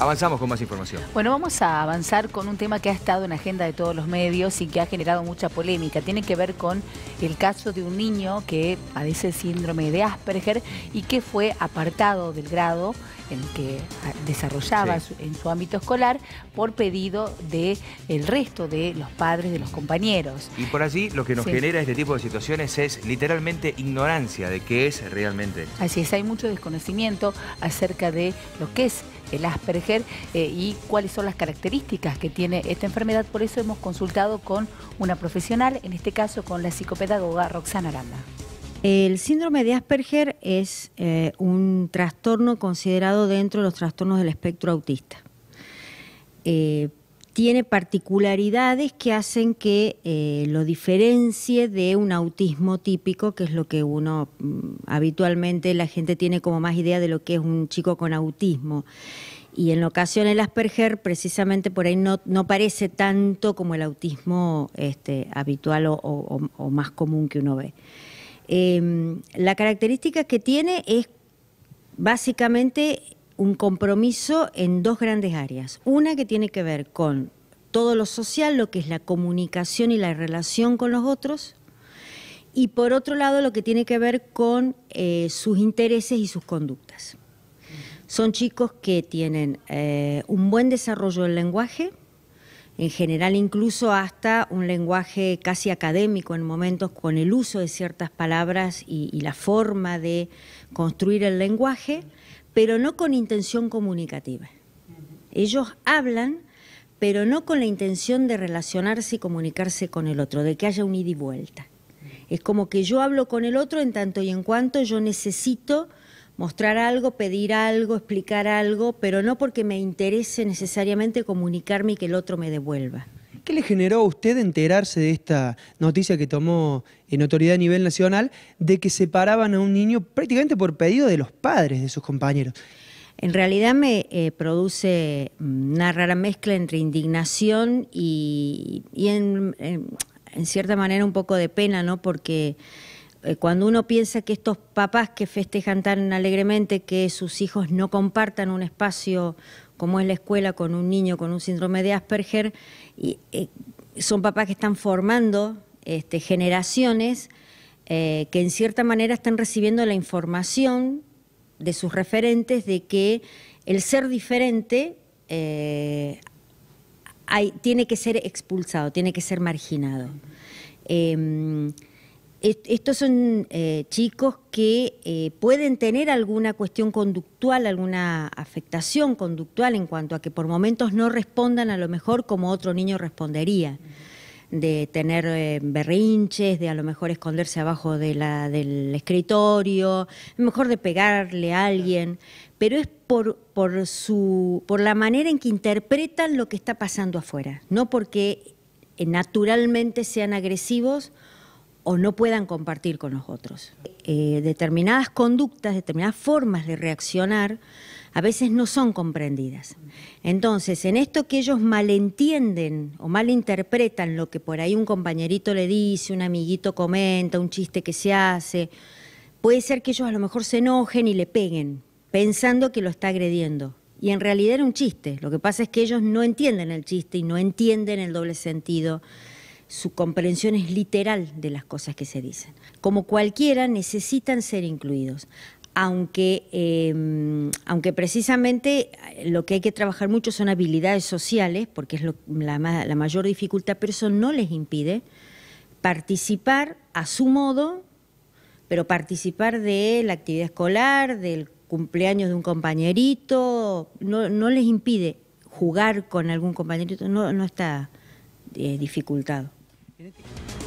Avanzamos con más información. Bueno, vamos a avanzar con un tema que ha estado en agenda de todos los medios y que ha generado mucha polémica. Tiene que ver con el caso de un niño que padece síndrome de Asperger y que fue apartado del grado en que ah, desarrollaba en su ámbito escolar por pedido del el resto de los padres, de los compañeros. Y por así lo que nos genera este tipo de situaciones es literalmente ignorancia de qué es realmente. Así es, hay mucho desconocimiento acerca de lo que es el Asperger eh, y cuáles son las características que tiene esta enfermedad. Por eso hemos consultado con una profesional, en este caso con la psicopedagoga Roxana Aranda. El síndrome de Asperger es eh, un trastorno considerado dentro de los trastornos del espectro autista. Eh, tiene particularidades que hacen que eh, lo diferencie de un autismo típico, que es lo que uno mm, habitualmente la gente tiene como más idea de lo que es un chico con autismo. Y en ocasiones el Asperger precisamente por ahí no, no parece tanto como el autismo este, habitual o, más común que uno ve. Em, la característica que tiene es básicamente un compromiso en dos grandes áreas. Una que tiene que ver con todo lo social, lo que es la comunicación y la relación con los otros, y por otro lado lo que tiene que ver con eh, sus intereses y sus conductas. Son chicos que tienen eh, un buen desarrollo del lenguaje, en general incluso hasta un lenguaje casi académico en momentos con el uso de ciertas palabras y, y la forma de construir el lenguaje, pero no con intención comunicativa. Ellos hablan pero no con la intención de relacionarse y comunicarse con el otro, de que haya un ida y vuelta. Es como que yo hablo con el otro en tanto y en cuanto yo necesito mostrar algo, pedir algo, explicar algo, pero no porque me interese necesariamente comunicarme y que el otro me devuelva. ¿Qué le generó a usted enterarse de esta noticia que tomó en autoridad a nivel nacional de que separaban a un niño prácticamente por pedido de los padres de sus compañeros? En realidad me eh, produce mm, una rara mezcla entre indignación y, en, cierta manera un poco de pena, ¿no? Porque eh, cuando uno piensa que estos papás que festejan tan alegremente que sus hijos no compartan un espacio como es la escuela con un niño con un síndrome de Asperger, y, eh, son papás que están formando este, generaciones que en cierta manera están recibiendo la información de sus referentes de que el ser diferente eh, tiene que ser expulsado, tiene que ser marginado. Em, estos son eh, chicos que eh, pueden tener alguna cuestión conductual, alguna afectación conductual en cuanto a que por momentos no respondan a lo mejor como otro niño respondería de tener eh, berrinches, de a lo mejor esconderse abajo de la, del escritorio, mejor de pegarle a alguien, pero es por, por, su, por la manera en que interpretan lo que está pasando afuera, no porque eh, naturalmente sean agresivos o no puedan compartir con nosotros eh, determinadas conductas, determinadas formas de reaccionar a veces no son comprendidas. Entonces, en esto que ellos malentienden o malinterpretan lo que por ahí un compañerito le dice, un amiguito comenta, un chiste que se hace, puede ser que ellos a lo mejor se enojen y le peguen, pensando que lo está agrediendo. Y en realidad era un chiste. Lo que pasa es que ellos no entienden el chiste y no entienden el doble sentido su comprensión es literal de las cosas que se dicen. Como cualquiera, necesitan ser incluidos. Aunque, em, aunque precisamente eh, lo que hay que trabajar mucho son habilidades sociales, porque es la, mayor dificultad, pero eso no les impide participar a su modo, pero participar de la actividad escolar, del cumpleaños de un compañerito, no, les impide jugar con algún compañerito, no, está eh, dificultado. anything.